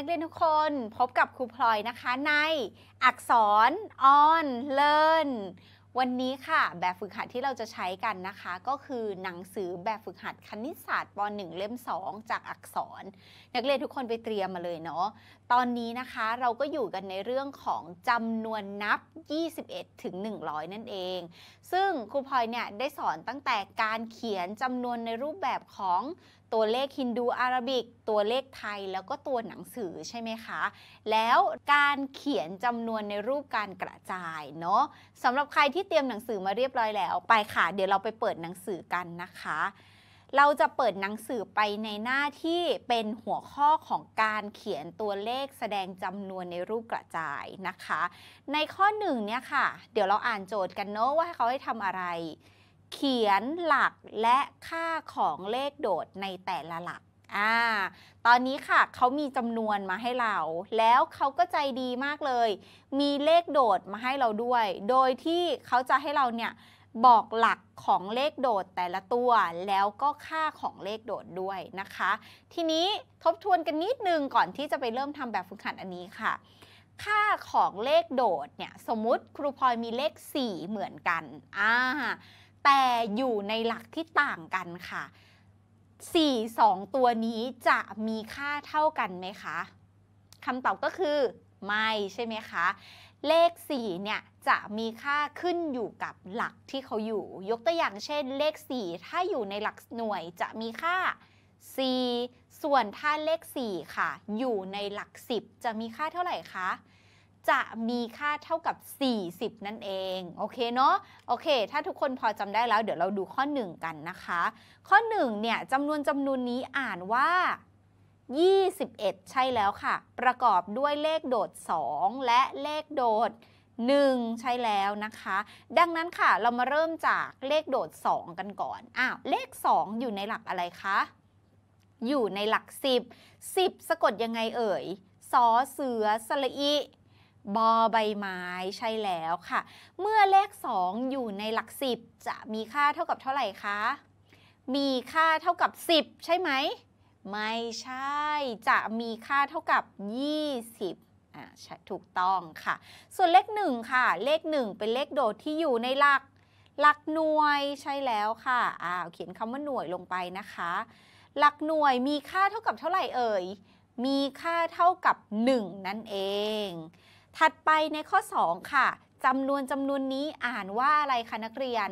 นักเรียนทุกคนพบกับครูพลอยนะคะใน อักษร on learn วันนี้ค่ะแบบฝึกหัดที่เราจะใช้กันนะคะก็คือหนังสือแบบฝึกหัดคณิตศาสตร์ป .1 เล่ม 2 จากอักษรนักเรียนทุกคนไปเตรียมมาเลยเนาะ ตอนนี้นะคะเราก็อยู่กันในเรื่องของจำนวนนับ 21ถึง100 นั่นเอง ซึ่งครูพลอยเนี่ยได้สอนตั้งแต่การเขียนจำนวนในรูปแบบของตัวเลขฮินดูอาราบิกตัวเลขไทยแล้วก็ตัวหนังสือใช่ไหมคะ แล้วการเขียนจำนวนในรูปการกระจายเนาะสำหรับใครที่เตรียมหนังสือมาเรียบร้อยแล้ว ไปค่ะ เดี๋ยวเราไปเปิดหนังสือกันนะคะเราจะเปิดหนังสือไปในหน้าที่เป็นหัวข้อของการเขียนตัวเลขแสดงจำนวนในรูปกระจายนะคะ ในข้อหนึ่งเนี่ยค่ะเดี๋ยวเราอ่านโจทย์กันเนาะว่าเขาให้ทำอะไร เขียนหลักและค่าของเลขโดดในแต่ละหลักอ่าตอนนี้ค่ะเขามีจำนวนมาให้เรา แล้วเขาก็ใจดีมากเลย มีเลขโดดมาให้เราด้วย โดยที่เขาจะให้เราเนี่ยบอกหลักของเลขโดดแต่ละตัว แล้วก็ค่าของเลขโดดด้วยนะคะ ทีนี้ทบทวนกันนิดนึงก่อนที่จะไปเริ่มทำแบบฝึกหัดอันนี้ค่ะ ค่าของเลขโดดเนี่ยสมมติครูพลอยมีเลข4 เหมือนกันอ่าแต่อยู่ในหลักที่ต่างกันค่ะ 4 2 ตัวนี้จะมีค่าเท่ากันไหมคะคำตอบก็คือ ไม่ใช่ไหมคะเลข 4 เนี่ยจะมีค่าขึ้นอยู่กับหลักที่เขาอยู่ ยกตัวอย่างเช่นเลข 4 ถ้าอยู่ในหลักหน่วยจะมีค่า 4 ส่วนถ้าเลข 4 ค่ะ อยู่ในหลัก 10 จะมีค่าเท่าไหร่คะ จะมีค่าเท่ากับ 40 นั่นเอง โอเคเนาะโอเค ถ้าทุกคนพอจำได้แล้ว เดี๋ยวเราดูข้อ 1 กันนะคะ ข้อ 1เนี่ยจำนวนจำนวนนี้อ่านว่า21 ใช่แล้วค่ะ ประกอบด้วยเลขโดด 2 และเลขโดด 1 ใช่แล้วนะคะ ดังนั้นค่ะเรามาเริ่มจากเลขโดด 2 กันก่อนอ้าวเลข 2 อยู่ในหลักอะไรคะ อยู่ในหลัก10 10 สะกดยังไงเอ่ยสอเสือสละอีบอใบไม้ใช่แล้วค่ะ เมื่อเลข2อยู่ในหลัก10จะมีค่าเท่ากับเท่าไหร่คะมีค่าเท่ากับ 10 ใช่ไหมไม่ใช่จะมีค่าเท่ากับ 20อ่าใช่ถูกต้องค่ะ ส่วนเลขหนึ่งค่ะ เลขหนึ่งเป็นเลขโดดที่อยู่ในหลักหลักหน่วยใช่แล้วค่ะอ่าเขียนคำว่าหน่วยลงไปนะคะ หลักหน่วยมีค่าเท่ากับเท่าไหร่เอ่ย มีค่าเท่ากับ 1 นั่นเอง ถัดไปในข้อ2ค่ะจำนวนจำนวนนี้อ่านว่าอะไรคะนักเรียน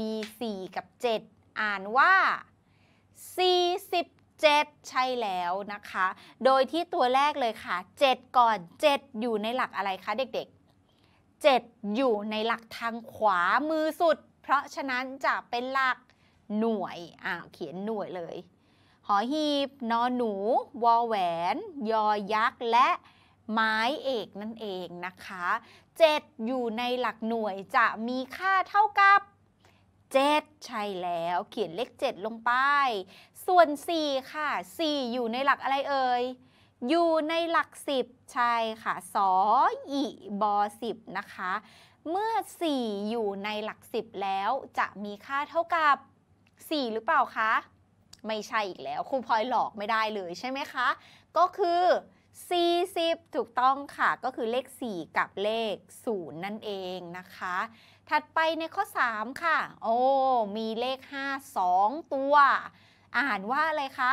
มี4กับ 7 อ่านว่า47 7ใช่แล้วนะคะ โดยที่ตัวแรกเลยค่ะ 7 ก่อน 7 อยู่ในหลักอะไรคะเด็กๆ 7 อยู่ในหลักทางขวามือสุด เพราะฉะนั้นจะเป็นหลักหน่วยอ่าเขียนหน่วยเลย หอหีบ นอหนู วอแหวน ยอยักษ์ และไม้เอกนั่นเองนะคะ 7 อยู่ในหลักหน่วยจะมีค่าเท่ากับ7ใช่แล้วเขียนเลข 7 ลงไป ส่วน 4 ค่ะ 4 อยู่ในหลักอะไรเอ่ยอยู่ในหลัก 10 ใช่ค่ะสออีบอ10 นะคะ เมื่อ 4 อยู่ในหลัก 10 แล้วจะมีค่าเท่ากับ 4 หรือเปล่าคะ ไม่ใช่อีกแล้วครูพลอยหลอกไม่ได้เลยใช่ไหมคะ ก็คือ 40 ถูกต้องค่ะ ก็คือเลข 4 กับเลข 0 นั่นเองนะคะถัดไปในข้อ 3 ค่ะ โอ้มีเลข5 2 ตัว อ่านว่า อะไรคะ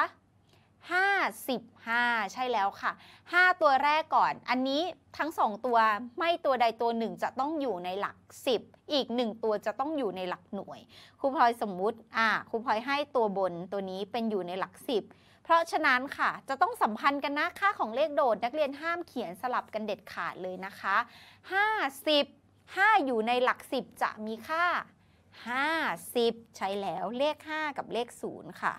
55 ใช่แล้วค่ะ 5 ตัวแรกก่อน อันนี้ทั้ง 2 ตัวไม่ตัวใดตัวหนึ่งจะต้องอยู่ในหลัก10 อีก 1 ตัวจะต้องอยู่ในหลักหน่วยครูพลอยสมมุติอ่าครูพลอยให้ตัวบนตัวนี้เป็นอยู่ในหลัก10เพราะฉะนั้นค่ะ จะต้องสัมพันธ์กันนะค่าของเลขโดดนักเรียนห้ามเขียนสลับกันเด็ดขาดเลยนะคะ50 5 อยู่ในหลัก10จะมีค่า50ใช้แล้วเลข 5 กับเลข0ค่ะ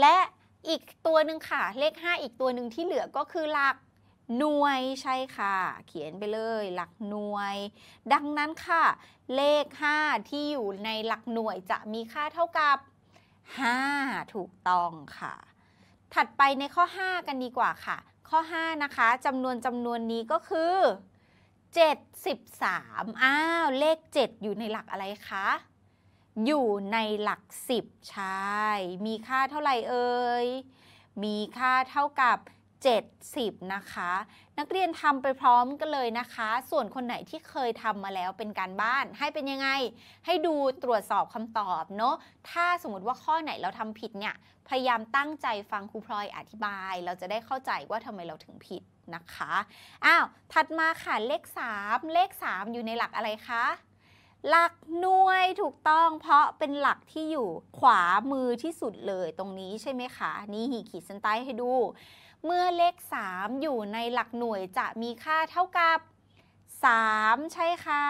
และอีกตัวหนึ่งค่ะ เลข 5อีกตัวหนึ่งที่เหลือก็คือหลักหน่วยใช่ค่ะ เขียนไปเลยหลักหน่วย ดังนั้นค่ะ เลข 5 ที่อยู่ในหลักหน่วยจะมีค่าเท่ากับ 5 ถูกต้องค่ะ ถัดไปในข้อ 5 กันดีกว่าค่ะ ข้อ5นะคะจำนวนจำนวนนี้ก็คือ73อ้าว เลข7 อยู่ในหลักอะไรคะ อยู่ในหลัก10ใช่ มีค่าเท่าไหร่เอ่ย มีค่าเท่ากับ70 นะคะ นักเรียนทำไปพร้อมกันเลยนะคะ ส่วนคนไหนที่เคยทำมาแล้วเป็นการบ้านให้เป็นยังไง ให้ดูตรวจสอบคำตอบเนาะถ้าสมมติว่าข้อไหนเราทำผิดเนี่ยพยายามตั้งใจฟังครูพลอยอธิบายเราจะได้เข้าใจว่าทำไมเราถึงผิดนะคะ อ้าวถัดมาค่ะเลข 3 เลข 3 อยู่ในหลักอะไรคะ หลักหน่วยถูกต้องเพราะเป็นหลักที่อยู่ขวามือที่สุดเลยตรงนี้ใช่ไหมคะนี่ขีดเส้นใต้ให้ดูเมื่อเลข 3 อยู่ในหลักหน่วยจะมีค่าเท่ากับ 3 ใช่ค่ะ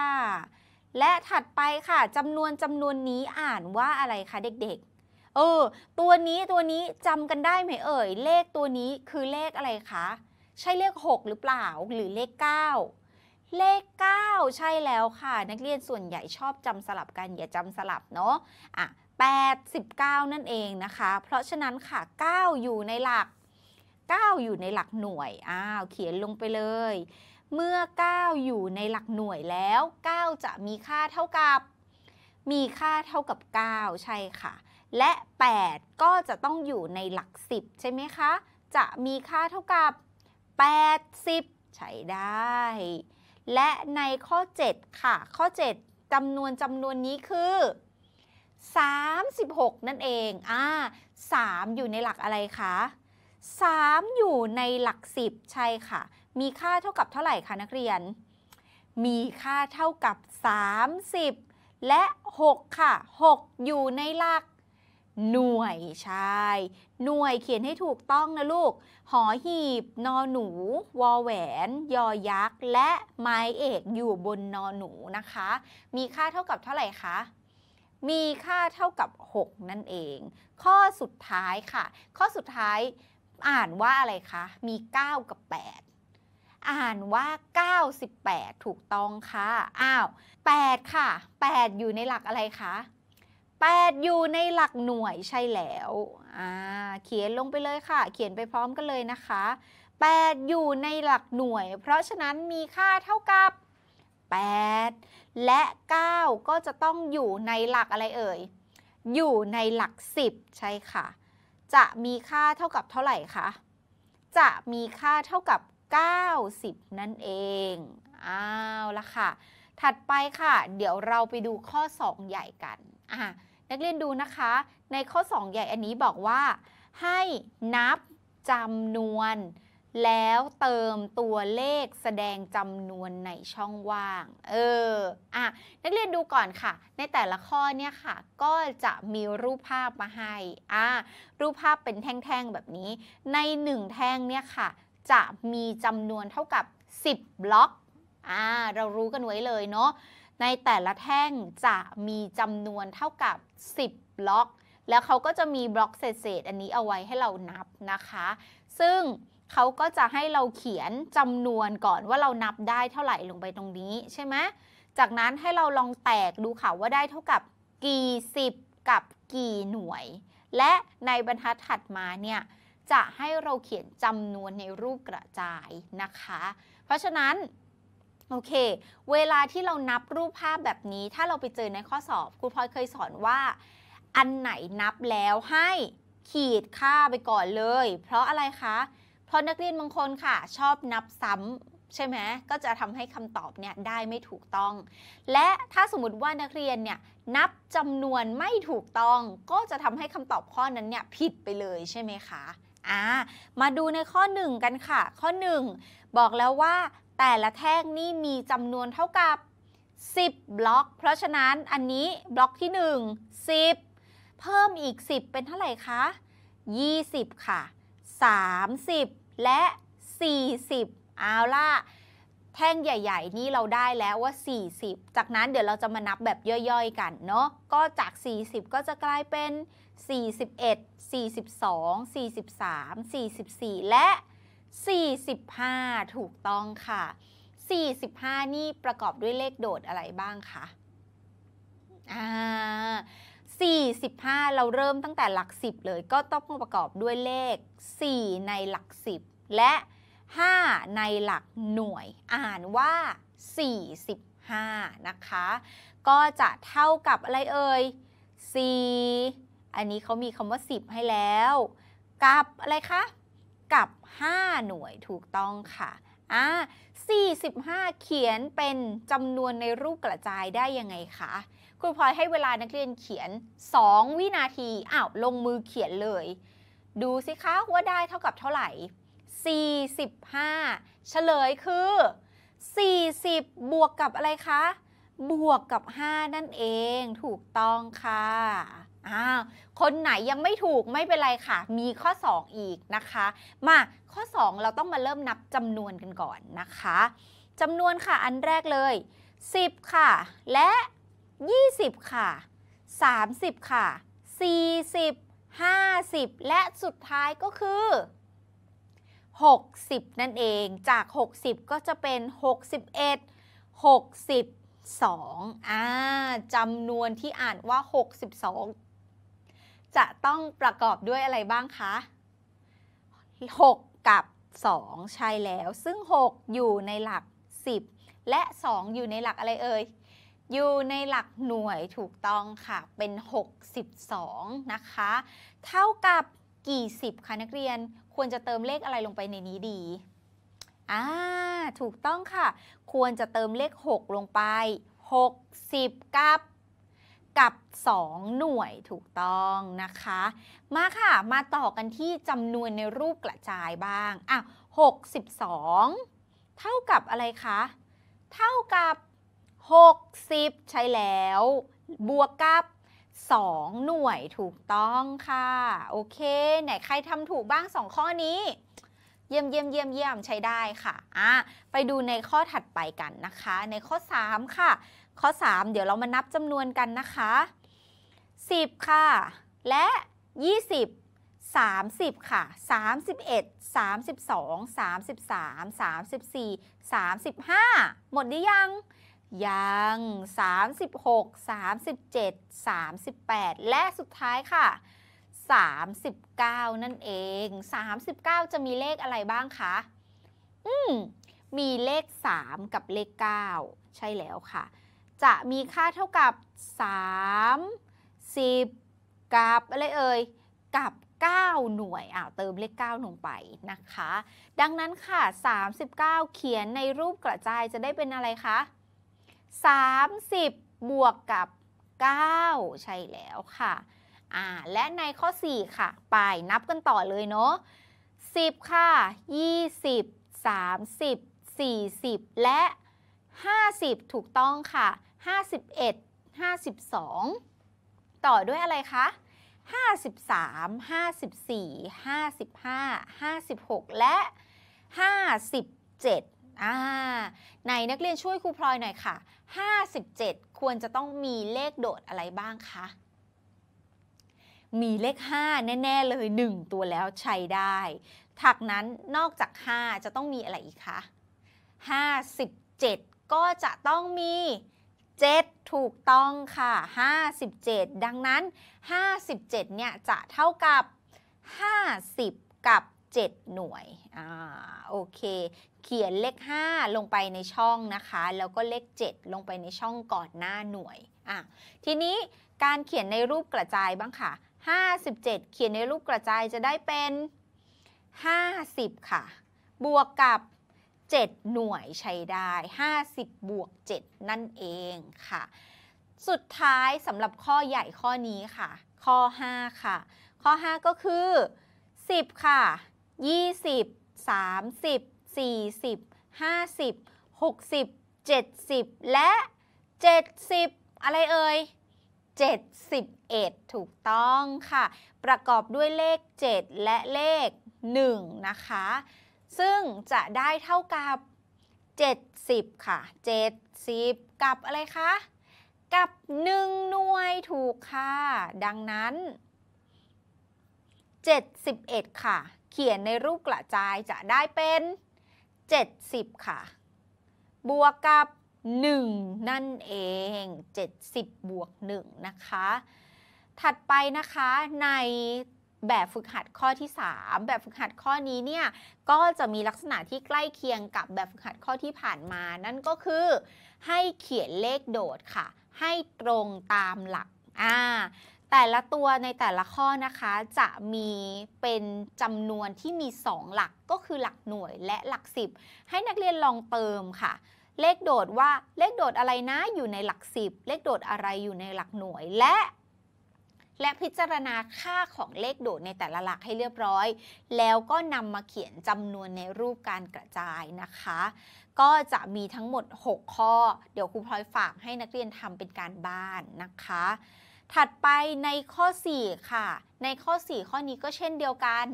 และถัดไปค่ะจำนวนจำนวนนี้อ่านว่าอะไรคะเด็กๆ เออตัวนี้ตัวนี้จำกันได้ไหมเอ่ยเลขตัวนี้คือเลขอะไรคะใช่ เลข 6 หรือเปล่าหรือเลข 9 เลข 9 ใช่แล้วค่ะ นักเรียนส่วนใหญ่ชอบจำสลับกันอย่าจำสลับเนาะอ่ะ89นั่นเองนะคะ เพราะฉะนั้นค่ะ 9 อยู่ในหลัก9 อยู่ในหลักหน่วย อ้าวเขียนลงไปเลย เมื่อ 9 อยู่ในหลักหน่วยแล้ว 9 จะมีค่าเท่ากับ มีค่าเท่ากับ 9 ใช่ค่ะ และ 8 ก็จะต้องอยู่ในหลัก 10 ใช่ไหมคะ จะมีค่าเท่ากับ 80 ใช้ได้ และในข้อ 7 ค่ะ ข้อ 7จำนวนจำนวนนี้คือ 36 นั่นเองอ่า3อยู่ในหลักอะไรคะ3 อยู่ในหลัก10ใช่ค่ะ มีค่าเท่ากับเท่าไหร่คะนักเรียน มีค่าเท่ากับ 30 และ 6 ค่ะ 6 อยู่ในหลัก หน่วยใช่ หน่วยเขียนให้ถูกต้องนะลูก หอหีบ นอหนู วอแหวน ยอยักษ์และไม้เอกอยู่บนนอหนูนะคะ มีค่าเท่ากับเท่าไหร่คะ มีค่าเท่ากับ 6 นั่นเอง ข้อสุดท้ายค่ะ ข้อสุดท้ายอ่านว่าอะไรคะ มี 9 กับ 8 อ่านว่า 98 ถูกต้องค่ะ อ้าว 8 ค่ะ 8 อยู่ในหลักอะไรคะ 8 อยู่ในหลักหน่วยใช่แล้ว อ่า เขียนลงไปเลยค่ะ เขียนไปพร้อมกันเลยนะคะ 8 อยู่ในหลักหน่วย เพราะฉะนั้นมีค่าเท่ากับ 8 และ 9 ก็จะต้องอยู่ในหลักอะไรเอ่ย อยู่ในหลัก10ใช่ค่ะจะมีค่าเท่ากับเท่าไหร่คะ จะมีค่าเท่ากับ 90 นั่นเอง อ้าวละค่ะ ถัดไปค่ะ เดี๋ยวเราไปดูข้อ 2 ใหญ่กันอ่ะนักเรียนดูนะคะ ในข้อ 2 ใหญ่อันนี้บอกว่า ให้นับจำนวนแล้วเติมตัวเลขแสดงจำนวนในช่องว่าง เออ อ่ะ นักเรียนดูก่อนค่ะ ในแต่ละข้อเนี่ยค่ะ ก็จะมีรูปภาพมาให้ อ่ะรูปภาพเป็นแท่งๆแบบนี้ ใน1แท่งเนี่ยค่ะ จะมีจำนวนเท่ากับ 10 บล็อก อ่า เรารู้กันไว้เลยเนาะ ในแต่ละแท่งจะมีจำนวนเท่ากับ 10 บล็อก แล้วเขาก็จะมีบล็อกเศษๆอันนี้เอาไว้ให้เรานับนะคะ ซึ่งเขาก็จะให้เราเขียนจำนวนก่อนว่าเรานับได้เท่าไหร่ลงไปตรงนี้ ใช่ไหมจากนั้นให้เราลองแตกดูค่ะว่าได้เท่ากับกี่สิบกับกี่หน่วย และในบรรทัดถัดมาเนี่ยจะให้เราเขียนจำนวนในรูปกระจายนะคะ เพราะฉะนั้นโอเค เวลาที่เรานับรูปภาพแบบนี้ ถ้าเราไปเจอในข้อสอบครูพลอยเคยสอนว่า อันไหนนับแล้วให้ขีดค่าไปก่อนเลย เพราะอะไรคะเเพราะนักเรียนบางคนค่ะ ชอบนับซ้ำ ใช่ไหมก็จะทำให้คำตอบเนี่ยได้ไม่ถูกต้อง และถ้าสมมติว่านักเรียนเนี่ยนับจำนวนไม่ถูกต้อง ก็จะทำให้คำตอบข้อนั้นเนี่ยผิดไปเลยใช่ไหมคะอ่ามาดูในข้อ 1 กันค่ะ ข้อ 1 บอกแล้วว่า แต่ละแท่งนี่มีจำนวนเท่ากับ 10 บล็อก เพราะฉะนั้นอันนี้บล็อกที่ 1 10 เพิ่มอีก 10 เป็นเท่าไหร่คะ20 ค่ะ 30และ 40 เอาล่ะ แท่งใหญ่ ๆ นี่เราได้แล้วว่า 40 จากนั้นเดี๋ยวเราจะมานับแบบย่อยๆ กันเนาะ ก็จาก 40 ก็จะกลายเป็น 41 42 43 44 และ 45 ถูกต้องค่ะ 45 นี่ประกอบด้วยเลขโดดอะไรบ้างคะ อ่า45 เราเริ่มตั้งแต่หลัก 10 เลยก็ต้องประกอบด้วยเลข 4 ในหลัก 10 และ 5 ในหลักหน่วยอ่านว่า 45 นะคะ ก็จะเท่ากับอะไรเอ่ย 4 อันนี้เขามีคำว่า 10 ให้แล้ว กับอะไรคะ กับ 5 หน่วยถูกต้องค่ะอ่า45 เขียนเป็นจำนวนในรูปกระจายได้ยังไงคะครูพลอยให้เวลานักเรียนเขียน 2 วินาทีอ้าวลงมือเขียนเลย ดูสิคะว่าได้เท่ากับเท่าไหร่ 45 เฉลยคือ 40 บวกกับอะไรคะ บวกกับ 5 นั่นเองถูกต้องค่ะอ้าวคนไหนยังไม่ถูกไม่เป็นไรค่ะ มีข้อ 2 อีกนะคะ มาข้อ 2 เราต้องมาเริ่มนับจำนวนกันก่อนนะคะจำนวนค่ะอันแรกเลย 10 ค่ะ และ 20 ค่ะ 30 ค่ะ 40 50 และสุดท้ายก็คือ 60 นั่นเองจาก 60 ก็จะเป็น 61 62อ่าจำนวนที่อ่านว่า 62 จะต้องประกอบด้วยอะไรบ้างคะ 6กับ 2 ใช่แล้วซึ่ง 6 อยู่ในหลัก 10 และ 2 อยู่ในหลักอะไรเอ่ยอยู่ในหลักหน่วยถูกต้องค่ะเป็น 62 นะคะ เท่ากับกี่สิบคะนักเรียนควรจะเติมเลขอะไรลงไปในนี้ดี อ่า ถูกต้องค่ะ ควรจะเติมเลข 6 ลงไป 60 กับกับ 2 หน่วยถูกต้องนะคะ มาค่ะมาต่อกันที่จำนวนในรูปกระจายบ้างอ่ะ62 เท่ากับอะไรคะเท่ากับ 60 ใช่แล้ว บวกกับ 2 หน่วยถูกต้องค่ะโอเคไหนใครทำถูกบ้าง 2 ข้อนี้ เยี่ยมเยี่ยมเยี่ยมเยี่ยมใช้ได้ค่ะอ่ะไปดูในข้อถัดไปกันนะคะ ในข้อ 3 ค่ะข้อ 3 เดี๋ยวเรามานับจำนวนกันนะคะ 10 ค่ะ และ 20 30 ค่ะ 31 32 33 34 35 หมดหรือยัง ยัง 36 37 38 และสุดท้ายค่ะ 39 นั่นเอง 39 จะมีเลขอะไรบ้างคะ อืมมีเลข 3 กับเลข 9 ใช่แล้วค่ะจะมีค่าเท่ากับ3 10 กับอะไรเอ่ย กับ 9 หน่วยอ่าวเติมเลข9ลงไปนะคะ ดังนั้นค่ะ 39 เขียนในรูปกระจายจะได้เป็นอะไรคะ 30 บวกกับ 9 ใช่แล้วค่ะ อ่า และในข้อ 4 ค่ะ ไปนับกันต่อเลยเนาะ10 ค่ะ 20 30 40 และ 50 ถูกต้องค่ะ51 52 ต่อด้วยอะไรคะ53 54 55 56 และ 57 อ่าในนักเรียนช่วยครูพลอยหน่อยค่ะ 57 ควรจะต้องมีเลขโดดอะไรบ้างคะ มีเลข 5 แน่ ๆ เลย 1 ตัวแล้วใช้ได้ ถักนั้นนอกจาก 5 จะต้องมีอะไรอีกคะ57 ก็จะต้องมี57ถูกต้องค่ะ 57 ดังนั้น 57เนี่ยจะเท่ากับ 50 กับ 7 หน่วยอ่าโอเค เขียนเลข5 ลงไปในช่องนะคะ แล้วก็เลข7ลงไปในช่องก่อนหน้าหน่วยอ่ะทีนี้การเขียนในรูปกระจายบ้างค่ะ 57 เขียนในรูปกระจายจะได้เป็น 50 ค่ะ บวกกับ7หน่วยใช้ได้ 50 บวก 7 นั่นเองค่ะ สุดท้ายสำหรับข้อใหญ่ข้อนี้ค่ะ ข้อ 5 ค่ะ ข้อ 5 ก็คือ 10 ค่ะ 20 30 40 50 60 70 และ 70 อะไรเอ่ย 71 ถูกต้องค่ะ ประกอบด้วยเลข 7 และเลข 1 นะคะซึ่งจะได้เท่ากับ 70 ค่ะ 70 กับอะไรคะ กับ1หน่วยถูกค่ะ ดังนั้น 71 ค่ะ เขียนในรูปกระจายจะได้เป็น 70 ค่ะ บวกกับ 1 นั่นเอง 70 บวก1นะคะ ถัดไปนะคะในแบบฝึกหัดข้อที่ 3 แบบฝึกหัดข้อนี้เนี่ยก็จะมีลักษณะที่ใกล้เคียงกับแบบฝึกหัดข้อที่ผ่านมา นั่นก็คือให้เขียนเลขโดดค่ะ ให้ตรงตามหลักอ่าแต่ละตัวในแต่ละข้อนะคะจะมีเป็นจำนวนที่มี 2 หลักก็คือหลักหน่วยและหลัก 10 ให้นักเรียนลองเติมค่ะ เลขโดดว่าเลขโดดอะไรนะอยู่ในหลัก 10 เลขโดดอะไรอยู่ในหลักหน่วยและและพิจารณาค่าของเลขโดดในแต่ละหลักให้เรียบร้อย แล้วก็นำมาเขียนจำนวนในรูปการกระจายนะคะ ก็จะมีทั้งหมด 6 ข้อ เดี๋ยวครูพลอยฝากให้นักเรียนทำเป็นการบ้านนะคะ ถัดไปในข้อ 4 ค่ะ ในข้อ 4 ข้อนี้ก็เช่นเดียวกัน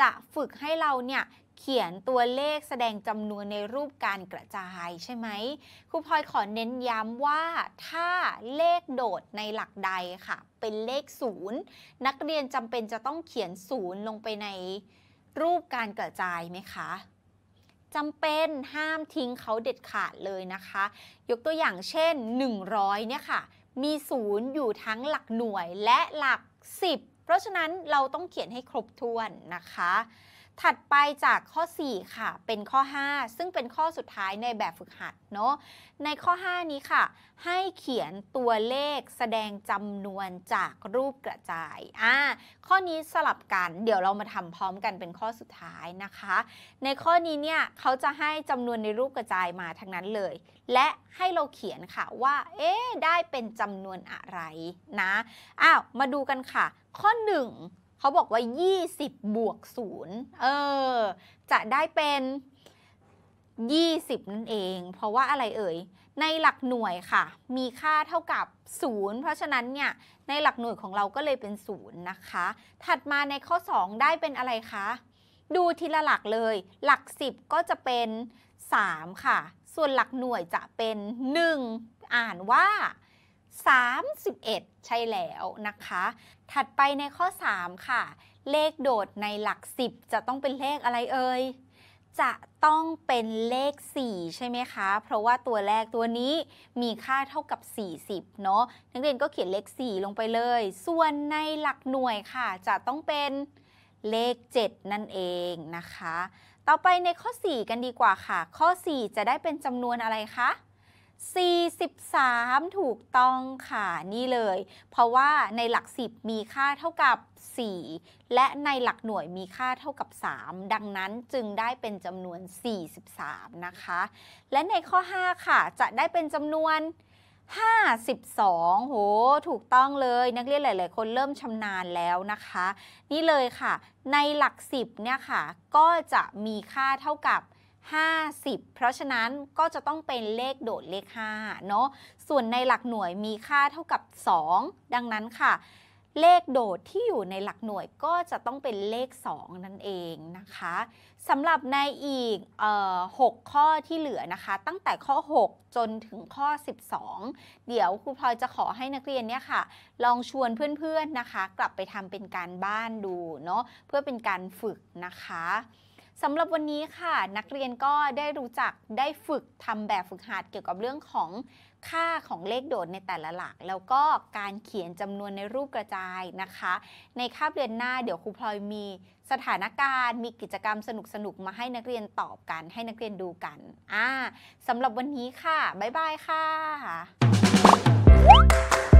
จะฝึกให้เราเนี่ยเขียนตัวเลขแสดงจำนวนในรูปการกระจายใช่ไหมครูพลอยขอเน้นย้ำว่าถ้าเลขโดดในหลักใดค่ะ เป็นเลขศูนย์นักเรียนจำเป็นจะต้องเขียนศูนย์ลงไปในรูปการกระจายไหมคะจำเป็นห้ามทิ้งเขาเด็ดขาดเลยนะคะ ยกตัวอย่างเช่น 100เนี่ยค่ะมีศูนย์อยู่ทั้งหลักหน่วยและหลัก 10 เพราะฉะนั้นเราต้องเขียนให้ครบถ้วนนะคะถัดไปจากข้อ 4 ค่ะ เป็นข้อ 5 ซึ่งเป็นข้อสุดท้ายในแบบฝึกหัดเนาะ ในข้อ 5 นี้ค่ะ ให้เขียนตัวเลขแสดงจำนวนจากรูปกระจาย อ่า ข้อนี้สลับกัน เดี๋ยวเรามาทำพร้อมกันเป็นข้อสุดท้ายนะคะ ในข้อนี้เนี่ย เขาจะให้จำนวนในรูปกระจายมาทั้งนั้นเลย และให้เราเขียนค่ะว่า เอ๊ได้เป็นจำนวนอะไรนะ อ้าว มาดูกันค่ะ ข้อ 1เขาบอกว่า 20บวก0เออ จะได้เป็น 20 นั่นเอง เพราะว่า อะไรเอ่ย ในหลักหน่วยค่ะ มีค่าเท่ากับ0เพราะฉะนั้นเนี่ย ในหลักหน่วยของเราก็เลยเป็น0นะคะ ถัดมาในข้อ 2 ได้เป็นอะไรคะ ดูทีละหลักเลย หลัก 10 ก็จะเป็น 3 ค่ะ ส่วนหลักหน่วยจะเป็น 1 อ่านว่า31ใช่แล้วนะคะ ถัดไปในข้อ3ค่ะ เลขโดดในหลัก 10 จะต้องเป็นเลขอะไรเอ่ย จะต้องเป็นเลข 4 ใช่ไหมคะ เพราะว่าตัวแรกตัวนี้มีค่าเท่ากับ 40เนาะ นักเรียนก็เขียนเลข4 ลงไปเลย ส่วนในหลักหน่วยค่ะจะต้องเป็นเลข 7 นั่นเองนะคะ ต่อไปในข้อ 4 กันดีกว่าค่ะ ข้อ 4 จะได้เป็นจำนวนอะไรคะ43 ถูกต้องค่ะนี่เลย เพราะว่าในหลัก10มีค่าเท่ากับ 4 และในหลักหน่วยมีค่าเท่ากับ 3 ดังนั้นจึงได้เป็นจำนวน 43นะคะและในข้อ 5 ค่ะจะได้เป็นจำนวน 52 โหถูกต้องเลย นักเรียนหลาย ๆ คนเริ่มชำนาญแล้วนะคะ นี่เลยค่ะ ในหลัก10เนี่ยค่ะก็จะมีค่าเท่ากับ50 เพราะฉะนั้นก็จะต้องเป็นเลขโดดเลข5เนาะ ส่วนในหลักหน่วยมีค่าเท่ากับ 2 ดังนั้นค่ะ เลขโดดที่อยู่ในหลักหน่วยก็จะต้องเป็นเลข 2 นั่นเองนะคะสำหรับในอีกออ6ข้อที่เหลือนะคะ ตั้งแต่ข้อ 6 จนถึงข้อ 12 เดี๋ยวครูพลอยจะขอให้นักเรียนเนี่ยค่ะ ลองชวนเพื่อนๆนะคะกลับไปทำเป็นการบ้านดูเนาะเพื่อเป็นการฝึกนะคะสำหรับวันนี้ค่ะนักเรียนก็ได้รู้จักได้ฝึกทำแบบฝึกหัดเกี่ยวกับเรื่องของค่าของเลขโดดในแต่ละหลักแล้วก็การเขียนจำนวนในรูปกระจายนะคะ ในคาบเรียนหน้าเดี๋ยวครูพลอยมีสถานการณ์ มีกิจกรรมสนุกสนุกมาให้นักเรียนตอบกันให้นักเรียนดูกันอ่าสำหรับวันนี้ค่ะบ๊ายบายค่ะ